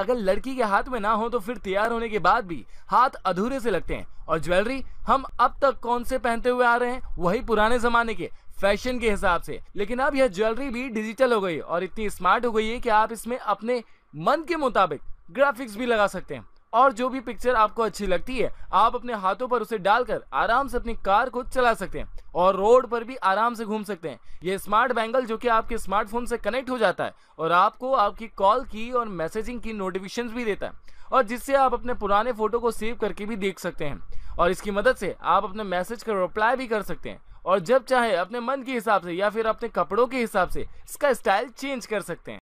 अगर लड़की के हाथ में ना हो तो फिर तैयार होने के बाद भी हाथ अधूरे से लगते हैं और ज्वेलरी हम अब तक कौन से पहनते हुए आ रहे हैं वही पुराने जमाने के फैशन के हिसाब से लेकिन अब यह ज्वेलरी भी डिजिटल हो गई और इतनी स्मार्ट हो गई है कि आप इसमें अपने मन के मुताबिक ग्राफिक्स भी लगा सकते हैं और जो भी पिक्चर आपको अच्छी लगती है आप अपने हाथों पर उसे डालकर आराम से अपनी कार को चला सकते हैं और रोड पर भी आराम से घूम सकते हैं ये स्मार्ट बैंगल जो कि आपके स्मार्टफोन से कनेक्ट हो जाता है और आपको आपकी कॉल की और मैसेजिंग की नोटिफिकेशन भी देता है और जिससे आप अपने पुराने फोटो को सेव करके भी देख सकते हैं और इसकी मदद से आप अपने मैसेज का रिप्लाई भी कर सकते हैं और जब चाहे अपने मन के हिसाब से या फिर अपने कपड़ों के हिसाब से इसका स्टाइल चेंज कर सकते हैं